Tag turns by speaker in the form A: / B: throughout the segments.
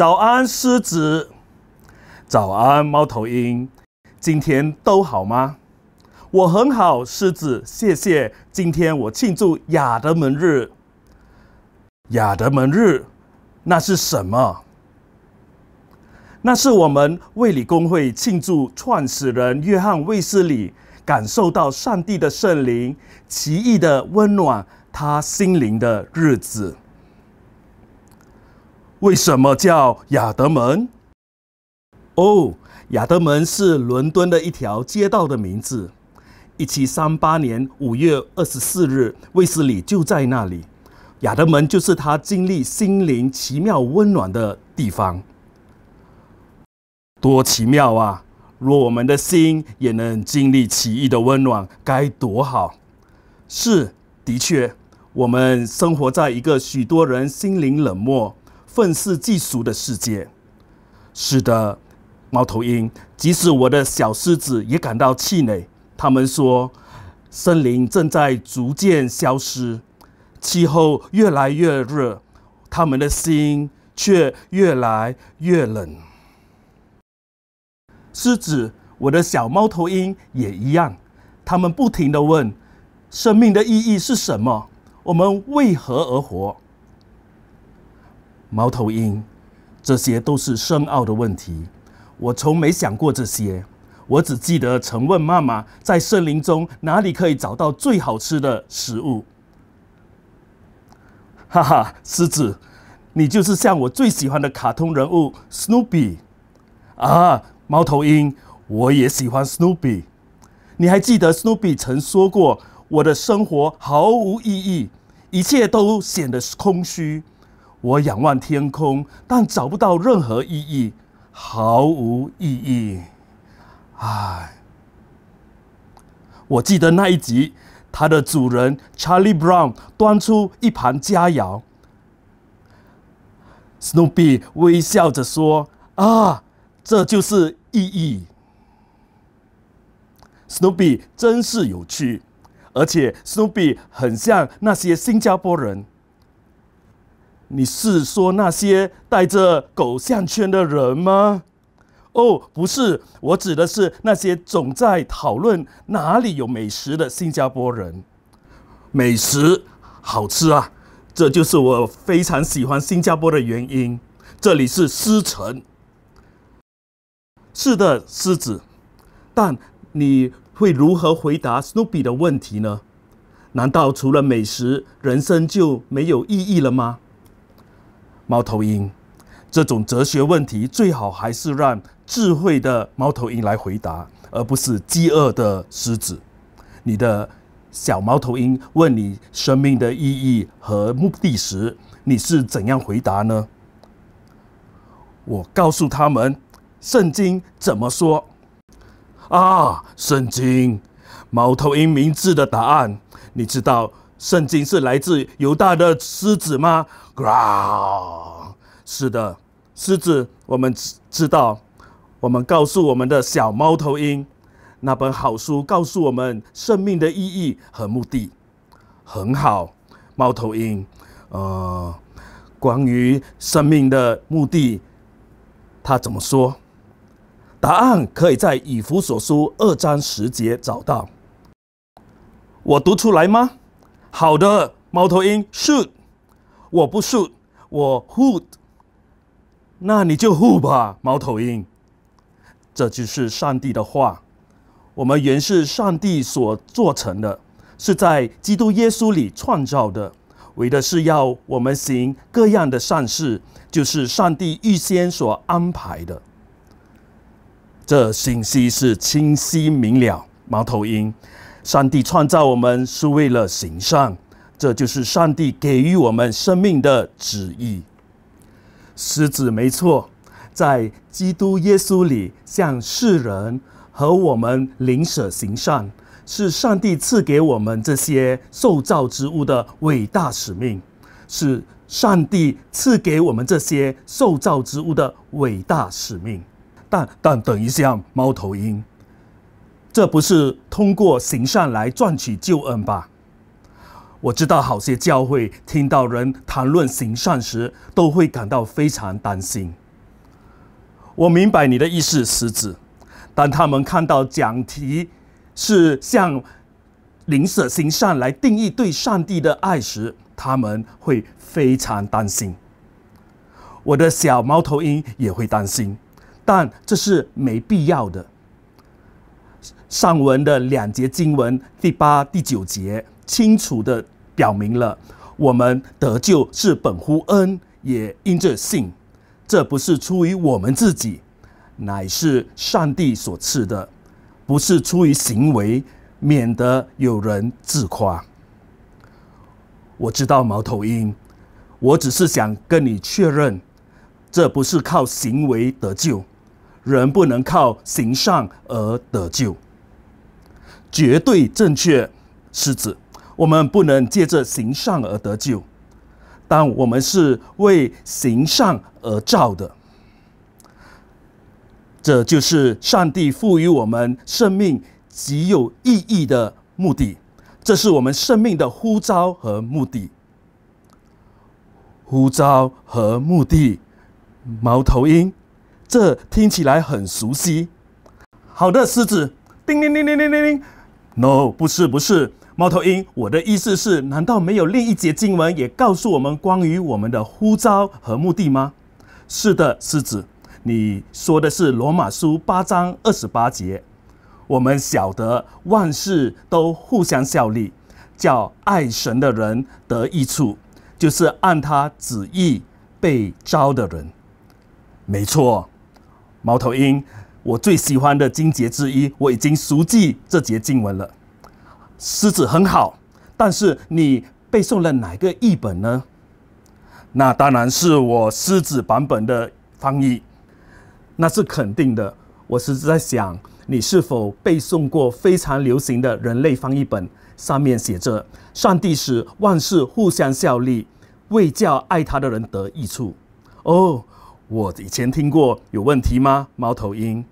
A: 早安，狮子。早安，猫头鹰。今天都好吗？我很好，狮子。谢谢。今天我庆祝亚德门日。亚德门日，那是什么？那是我们卫理公会庆祝创始人约翰卫斯理感受到上帝的圣灵奇异的温暖他心灵的日子。为什么叫亚德门？哦，亚德门是伦敦的一条街道的名字。一七三八年五月二十四日，卫斯理就在那里。亚德门就是他经历心灵奇妙温暖的地方。多奇妙啊！若我们的心也能经历奇异的温暖，该多好！是，的确，我们生活在一个许多人心灵冷漠。愤世嫉俗的世界，是的，猫头鹰，即使我的小狮子也感到气馁。他们说，森林正在逐渐消失，气候越来越热，他们的心却越来越冷。狮子，我的小猫头鹰也一样，他们不停地问：生命的意义是什么？我们为何而活？猫头鹰，这些都是深奥的问题，我从没想过这些。我只记得曾问妈妈，在森林中哪里可以找到最好吃的食物。哈哈，狮子，你就是像我最喜欢的卡通人物 Snoopy 啊！猫头鹰，我也喜欢 Snoopy。你还记得 Snoopy 曾说过，我的生活毫无意义，一切都显得空虚。我仰望天空，但找不到任何意义，毫无意义。唉，我记得那一集，他的主人 Charlie Brown 端出一盘佳肴，Snoopy 微笑着说：“啊，这就是意义。”Snoopy 真是有趣，而且 Snoopy 很像那些新加坡人。你是说那些戴着狗项圈的人吗？哦，不是，我指的是那些总在讨论哪里有美食的新加坡人。美食好吃啊，这就是我非常喜欢新加坡的原因。这里是狮城，是的，狮子。但你会如何回答 s n o o p y 的问题呢？难道除了美食，人生就没有意义了吗？猫头鹰这种哲学问题，最好还是让智慧的猫头鹰来回答，而不是饥饿的狮子。你的小猫头鹰问你生命的意义和目的时，你是怎样回答呢？我告诉他们，圣经怎么说？啊，圣经，猫头鹰明智的答案，你知道。圣经是来自犹大的狮子吗？是的，狮子。我们知知道，我们告诉我们的小猫头鹰，那本好书告诉我们生命的意义和目的。很好，猫头鹰，呃，关于生命的目的，他怎么说？答案可以在以弗所书二章十节找到。我读出来吗？好的，猫头鹰，shoot，我不 shoot，我 hoot，那你就 hoot 吧，猫头鹰。这就是上帝的话，我们原是上帝所做成的，是在基督耶稣里创造的，为的是要我们行各样的善事，就是上帝预先所安排的。这信息是清晰明了，猫头鹰。上帝创造我们是为了行善，这就是上帝给予我们生命的旨意。狮子没错，在基督耶稣里向世人和我们领舍行善，是上帝赐给我们这些受造之物的伟大使命。是上帝赐给我们这些受造之物的伟大使命。但但等一下，猫头鹰。这不是通过行善来赚取救恩吧？我知道好些教会听到人谈论行善时，都会感到非常担心。我明白你的意思，实子。当他们看到讲题是向灵舍行善来定义对上帝的爱时，他们会非常担心。我的小猫头鹰也会担心，但这是没必要的。上文的两节经文，第八、第九节，清楚的表明了，我们得救是本乎恩，也因着信。这不是出于我们自己，乃是上帝所赐的，不是出于行为，免得有人自夸。我知道猫头鹰，我只是想跟你确认，这不是靠行为得救，人不能靠行善而得救。绝对正确，狮子。我们不能借着行善而得救，但我们是为行善而造的。这就是上帝赋予我们生命极有意义的目的，这是我们生命的呼召和目的。呼召和目的，猫头鹰，这听起来很熟悉。好的，狮子，叮铃铃铃铃铃铃。No，不是，不是，猫头鹰，我的意思是，难道没有另一节经文也告诉我们关于我们的呼召和目的吗？是的，狮子，你说的是罗马书八章二十八节。我们晓得万事都互相效力，叫爱神的人得益处，就是按他旨意被召的人。没错，猫头鹰。我最喜欢的经节之一，我已经熟记这节经文了。狮子很好，但是你背诵了哪个译本呢？那当然是我狮子版本的翻译，那是肯定的。我是在想，你是否背诵过非常流行的人类翻译本？上面写着：“上帝使万事互相效力，为叫爱他的人得益处。”哦。我以前听过，有问题吗？猫头鹰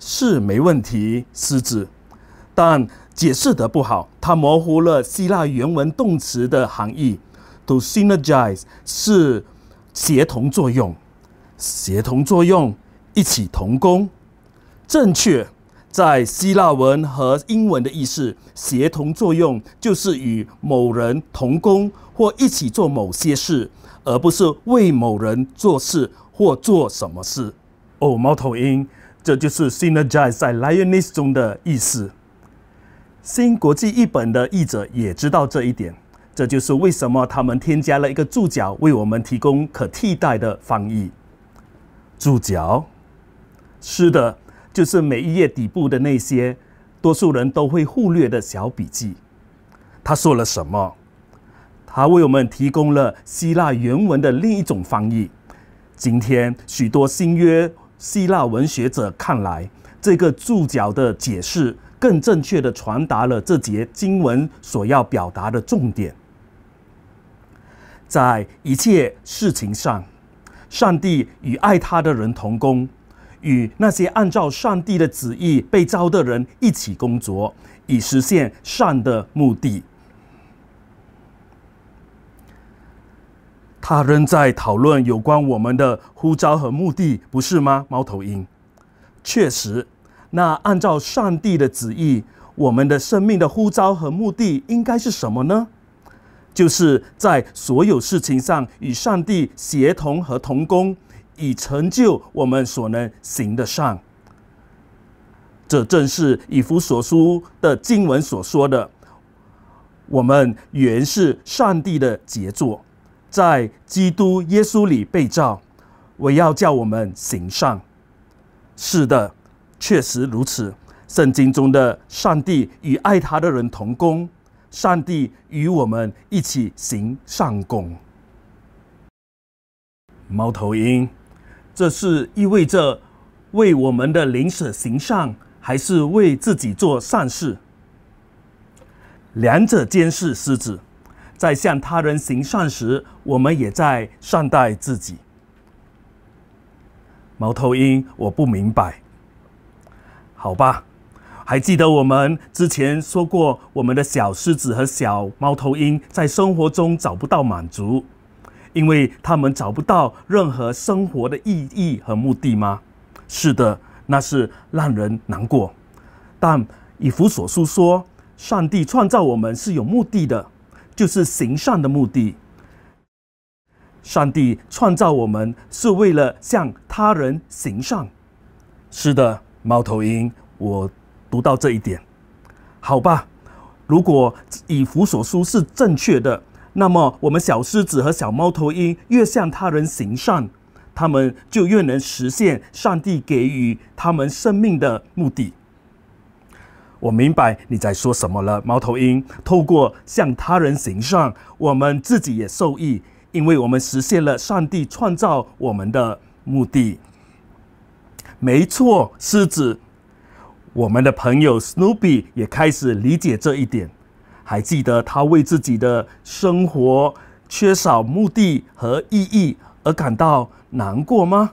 A: 是没问题，狮子，但解释的不好，它模糊了希腊原文动词的含义。To synergize 是协同作用，协同作用一起同工，正确。在希腊文和英文的意思，协同作用就是与某人同工或一起做某些事。而不是为某人做事或做什么事。哦，猫头鹰，这就是 “synergize” 在 “lioness” 中的意思。新国际译本的译者也知道这一点，这就是为什么他们添加了一个注脚，为我们提供可替代的翻译。注脚？是的，就是每一页底部的那些多数人都会忽略的小笔记。他说了什么？还为我们提供了希腊原文的另一种翻译。今天，许多新约希腊文学者看来，这个注脚的解释更正确的传达了这节经文所要表达的重点。在一切事情上，上帝与爱他的人同工，与那些按照上帝的旨意被召的人一起工作，以实现善的目的。他仍在讨论有关我们的呼召和目的，不是吗，猫头鹰？确实，那按照上帝的旨意，我们的生命的呼召和目的应该是什么呢？就是在所有事情上与上帝协同和同工，以成就我们所能行得上。这正是以弗所书的经文所说的：我们原是上帝的杰作。在基督耶稣里被造，我要叫我们行善。是的，确实如此。圣经中的上帝与爱他的人同工，上帝与我们一起行善功。猫头鹰，这是意味着为我们的邻舍行善，还是为自己做善事？两者皆是。狮子。在向他人行善时，我们也在善待自己。猫头鹰，我不明白。好吧，还记得我们之前说过，我们的小狮子和小猫头鹰在生活中找不到满足，因为他们找不到任何生活的意义和目的吗？是的，那是让人难过。但以弗所书说，上帝创造我们是有目的的。就是行善的目的。上帝创造我们是为了向他人行善。是的，猫头鹰，我读到这一点。好吧，如果以弗所书是正确的，那么我们小狮子和小猫头鹰越向他人行善，他们就越能实现上帝给予他们生命的目的。我明白你在说什么了，猫头鹰。透过向他人行善，我们自己也受益，因为我们实现了上帝创造我们的目的。没错，狮子。我们的朋友 Snoopy 也开始理解这一点。还记得他为自己的生活缺少目的和意义而感到难过吗？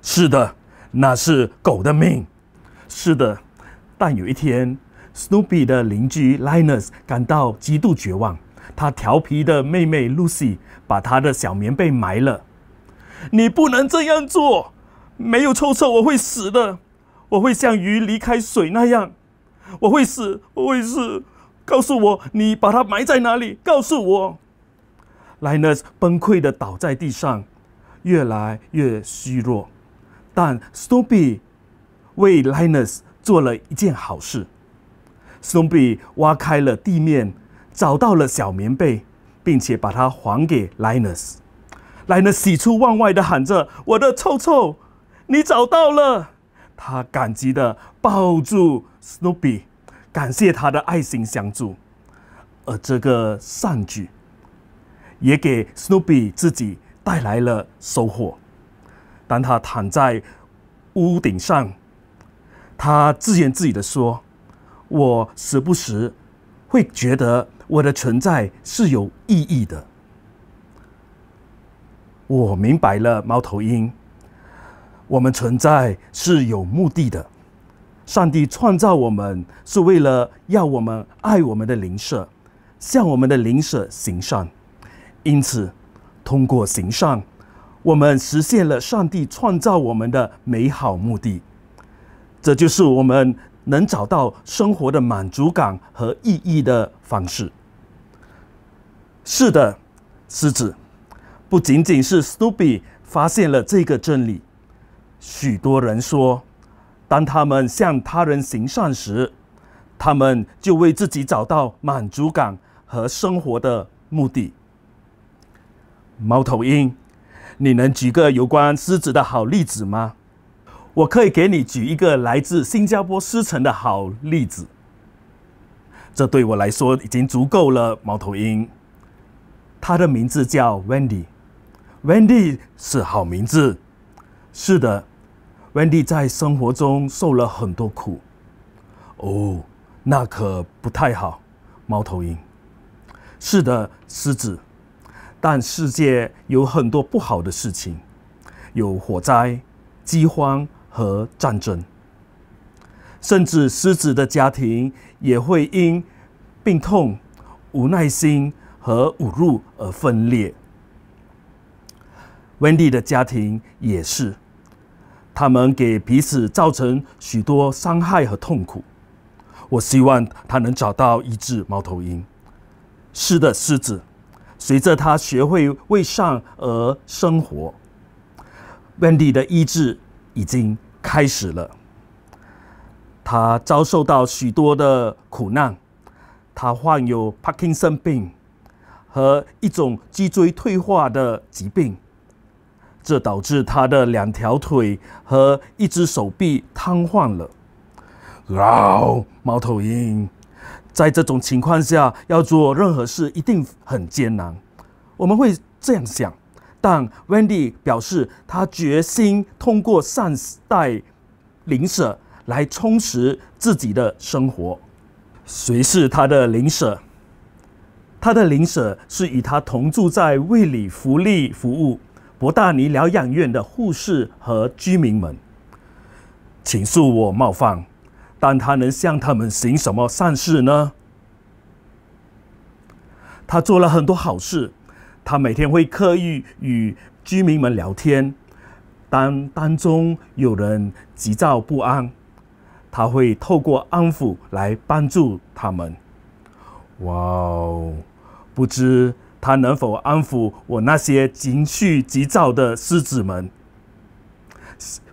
A: 是的，那是狗的命。是的。但有一天，Snoopy 的邻居 Linus 感到极度绝望。他调皮的妹妹 Lucy 把他的小棉被埋了。你不能这样做！没有臭臭，我会死的。我会像鱼离开水那样，我会死，我会死！告诉我，你把它埋在哪里？告诉我！Linus 崩溃的倒在地上，越来越虚弱。但 Snoopy 为 Linus。做了一件好事 s n o o p y 挖开了地面，找到了小棉被，并且把它还给 Linus。Linus 喜出望外的喊着：“我的臭臭，你找到了！”他感激的抱住 s n o o p y 感谢他的爱心相助。而这个善举，也给 s n o o p y 自己带来了收获。当他躺在屋顶上。他自言自语的说：“我时不时会觉得我的存在是有意义的。我明白了，猫头鹰，我们存在是有目的的。上帝创造我们是为了要我们爱我们的灵舍，向我们的灵舍行善。因此，通过行善，我们实现了上帝创造我们的美好目的。”这就是我们能找到生活的满足感和意义的方式。是的，狮子不仅仅是 Stubby 发现了这个真理。许多人说，当他们向他人行善时，他们就为自己找到满足感和生活的目的。猫头鹰，你能举个有关狮子的好例子吗？我可以给你举一个来自新加坡狮城的好例子，这对我来说已经足够了。猫头鹰，它的名字叫 Wendy，Wendy 是好名字。是的，Wendy 在生活中受了很多苦。哦，那可不太好，猫头鹰。是的，狮子，但世界有很多不好的事情，有火灾、饥荒。和战争，甚至狮子的家庭也会因病痛、无耐心和侮辱而分裂。温蒂的家庭也是，他们给彼此造成许多伤害和痛苦。我希望他能找到一治猫头鹰。是的，狮子，随着他学会为善而生活，温蒂的意治。已经开始了。他遭受到许多的苦难，他患有帕金森病和一种脊椎退化的疾病，这导致他的两条腿和一只手臂瘫痪了。嗷，猫头鹰，在这种情况下要做任何事一定很艰难，我们会这样想。但 Wendy 表示，他决心通过善待灵舍来充实自己的生活。谁是他的灵舍？他的灵舍是与他同住在卫里福利服务博大尼疗养院的护士和居民们。请恕我冒犯，但他能向他们行什么善事呢？他做了很多好事。他每天会刻意与居民们聊天，当当中有人急躁不安，他会透过安抚来帮助他们。哇哦，不知他能否安抚我那些情绪急躁的狮子们？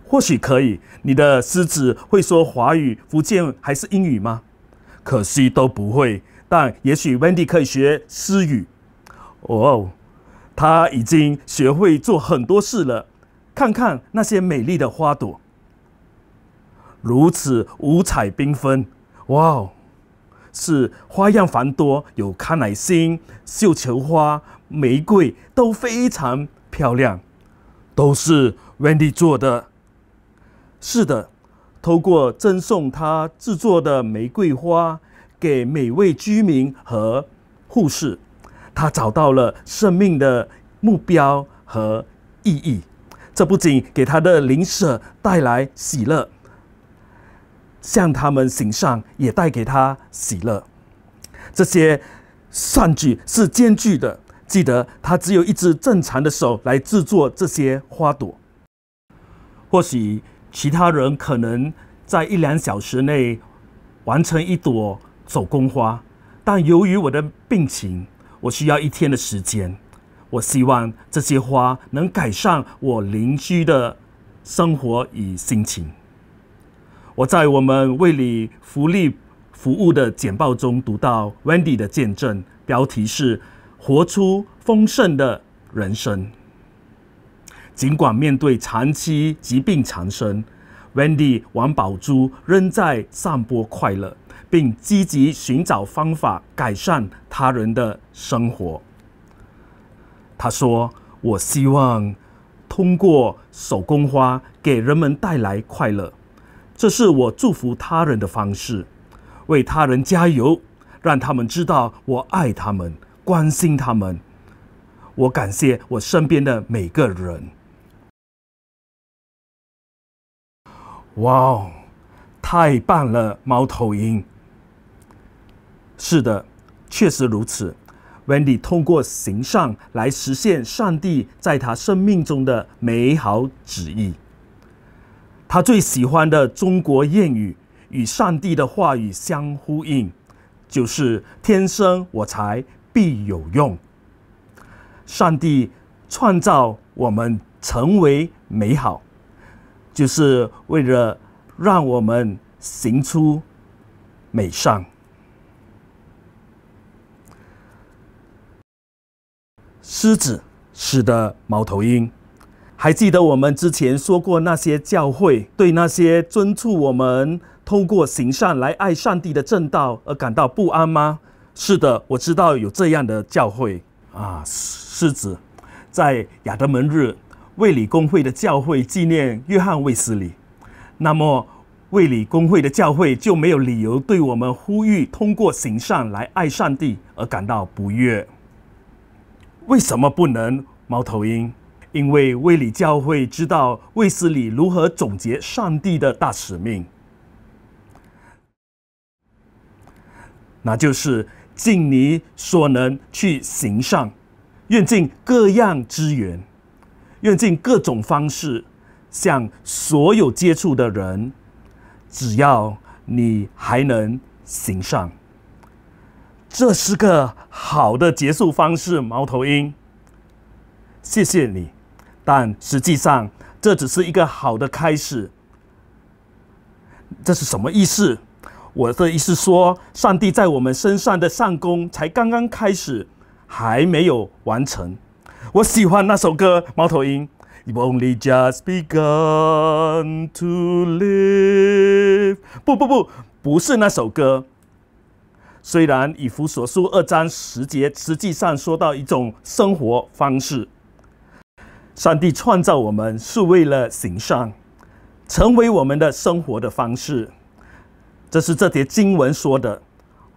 A: 或许可以。你的狮子会说华语、福建还是英语吗？可惜都不会。但也许 Wendy 可以学狮语。哦。他已经学会做很多事了。看看那些美丽的花朵，如此五彩缤纷，哇哦，是花样繁多，有康乃馨、绣球花、玫瑰，都非常漂亮，都是 Wendy 做的。是的，通过赠送他制作的玫瑰花给每位居民和护士。他找到了生命的目标和意义，这不仅给他的灵舍带来喜乐，向他们行善也带给他喜乐。这些善举是艰巨的，记得他只有一只正常的手来制作这些花朵。或许其他人可能在一两小时内完成一朵手工花，但由于我的病情。我需要一天的时间。我希望这些花能改善我邻居的生活与心情。我在我们为你福利服务的简报中读到 Wendy 的见证，标题是“活出丰盛的人生”。尽管面对长期疾病缠身，Wendy 王宝珠仍在散播快乐。并积极寻找方法改善他人的生活。他说：“我希望通过手工花给人们带来快乐，这是我祝福他人的方式，为他人加油，让他们知道我爱他们、关心他们。我感谢我身边的每个人。”哇哦，太棒了，猫头鹰！是的，确实如此。Wendy 通过行善来实现上帝在他生命中的美好旨意。他最喜欢的中国谚语与上帝的话语相呼应，就是“天生我材必有用”。上帝创造我们成为美好，就是为了让我们行出美善。狮子使得猫头鹰。还记得我们之前说过那些教会对那些尊促我们通过行善来爱上帝的正道而感到不安吗？是的，我知道有这样的教会啊。狮子在亚德门日卫理公会的教会纪念约翰卫斯理，那么卫理公会的教会就没有理由对我们呼吁通过行善来爱上帝而感到不悦。为什么不能猫头鹰？因为卫理教会知道卫斯理如何总结上帝的大使命，那就是尽你所能去行善，愿尽各样资源，愿尽各种方式，向所有接触的人，只要你还能行善。这是个好的结束方式，猫头鹰。谢谢你，但实际上这只是一个好的开始。这是什么意思？我的意思说，上帝在我们身上的上工才刚刚开始，还没有完成。我喜欢那首歌，《猫头鹰》。You only just begun to live。不不不，不是那首歌。虽然以弗所书二章十节实际上说到一种生活方式，上帝创造我们是为了行善，成为我们的生活的方式，这是这节经文说的。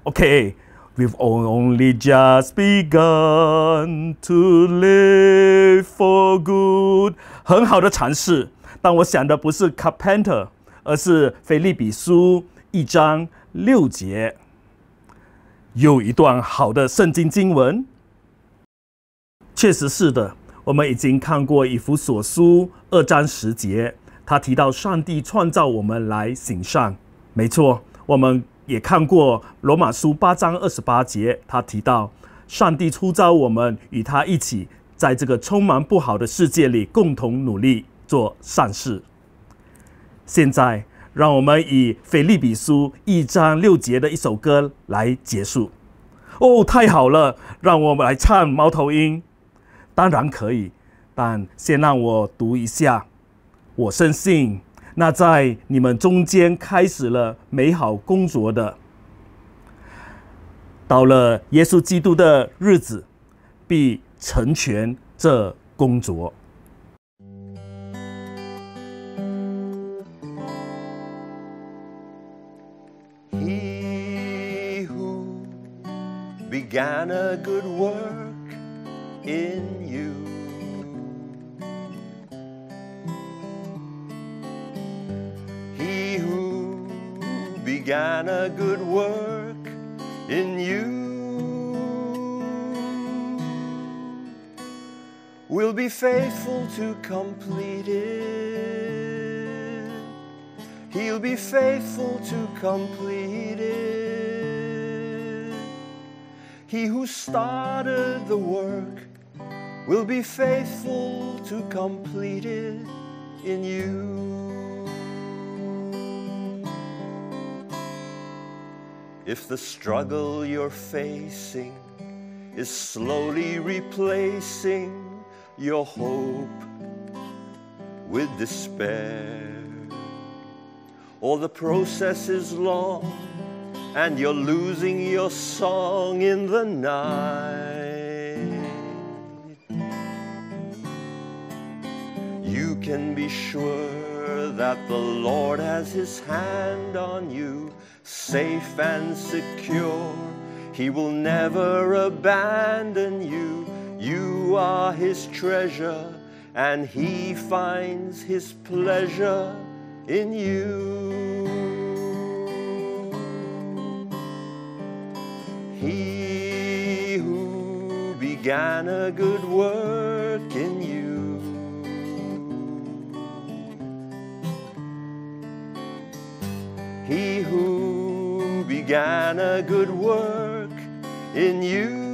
A: OK，we've only just begun to live for good。很好的尝试，但我想的不是 carpenter，而是腓利比书一章六节。有一段好的圣经经文，确实是的。我们已经看过以弗所书二章十节，他提到上帝创造我们来行善。没错，我们也看过罗马书八章二十八节，他提到上帝出招我们与他一起，在这个充满不好的世界里，共同努力做善事。现在。让我们以《腓利比书》一章六节的一首歌来结束。哦，太好了，让我们来唱《猫头鹰》。当然可以，但先让我读一下。我深信，那在你们中间开始了美好工作的，到了耶稣基督的日子，必成全这工作。
B: began a good work in you. He who began a good work in you will be faithful to complete it. He'll be faithful to complete it. He who started the work will be faithful to complete it in you. If the struggle you're facing is slowly replacing your hope with despair, or the process is long and you're losing your song in the night. You can be sure that the Lord has his hand on you, safe and secure. He will never abandon you. You are his treasure, and he finds his pleasure in you. He who began a good work in you He who began a good work in you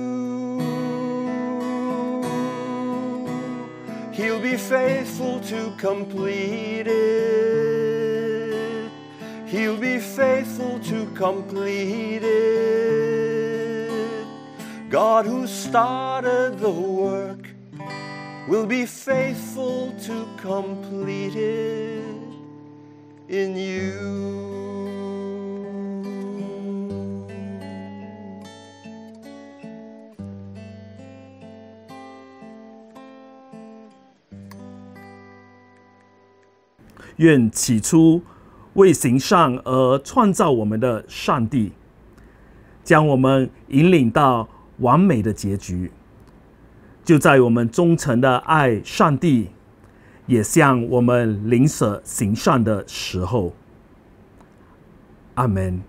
B: He'll be faithful to complete it He'll be faithful to complete it God who work to complete you. started will the faithful be it in
A: 愿起初为行善而创造我们的上帝，将我们引领到。完美的结局，就在我们忠诚的爱上帝，也向我们临舍行善的时候。阿门。